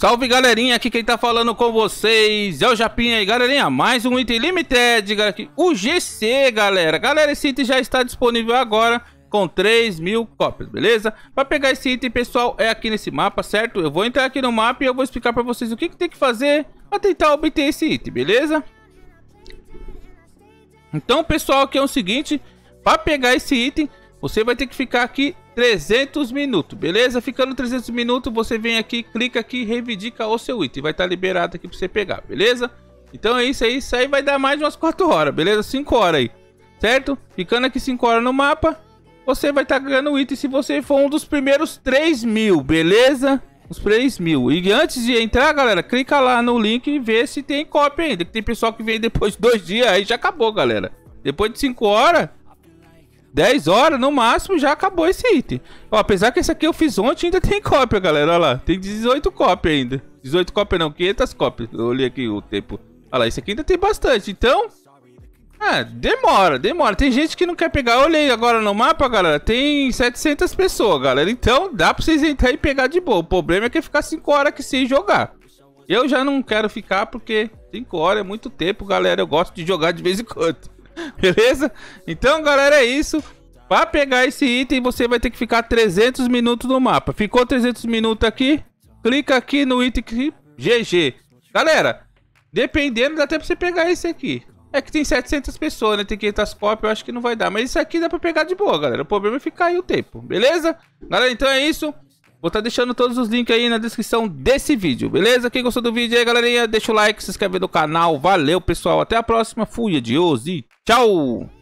Salve galerinha, aqui quem tá falando com vocês é o Japinha e galerinha, mais um item limited, galera, o GC, galera. Galera, esse item já está disponível agora com 3 mil cópias, beleza? Pra pegar esse item, pessoal, é aqui nesse mapa, certo? Eu vou entrar aqui no mapa e eu vou explicar pra vocês o que, que tem que fazer pra tentar obter esse item, beleza? Então, pessoal, aqui é o seguinte, pra pegar esse item, você vai ter que ficar aqui 300 minutos, beleza? Ficando 300 minutos, você vem aqui, clica aqui, reivindica o seu item. Vai estar tá liberado aqui para você pegar, beleza? Então é isso aí, isso aí vai dar mais umas 4 horas, beleza? 5 horas aí, certo? Ficando aqui 5 horas no mapa, você vai estar tá ganhando item se você for um dos primeiros 3 mil, beleza? Os 3 mil. E antes de entrar, galera, clica lá no link e vê se tem cópia ainda. Que tem pessoal que vem depois de 2 dias, aí já acabou, galera. Depois de 5 horas... 10 horas, no máximo, já acabou esse item. Ó, apesar que esse aqui eu fiz ontem, ainda tem cópia, galera. Olha lá, tem 18 cópias ainda. 18 cópias não, 500 cópias. Eu olhei aqui o tempo. Olha lá, esse aqui ainda tem bastante. Então, é, demora, demora. Tem gente que não quer pegar. Eu olhei agora no mapa, galera. Tem 700 pessoas, galera. Então dá pra vocês entrar e pegar de boa. O problema é que é ficar 5 horas aqui sem jogar. Eu já não quero ficar porque 5 horas é muito tempo, galera. Eu gosto de jogar de vez em quando. Beleza? Então, galera, é isso. Pra pegar esse item, você vai ter que ficar 300 minutos no mapa. Ficou 300 minutos aqui? Clica aqui no item que... GG. Galera, dependendo, dá até pra você pegar esse aqui. É que tem 700 pessoas, né? Tem 500 cópias, eu acho que não vai dar. Mas isso aqui dá pra pegar de boa, galera. O problema é ficar aí o tempo, beleza? Galera, então é isso. Vou estar tá deixando todos os links aí na descrição desse vídeo, beleza? Quem gostou do vídeo aí, galerinha, deixa o like, se inscreve no canal. Valeu, pessoal. Até a próxima. Fui, adios e tchau!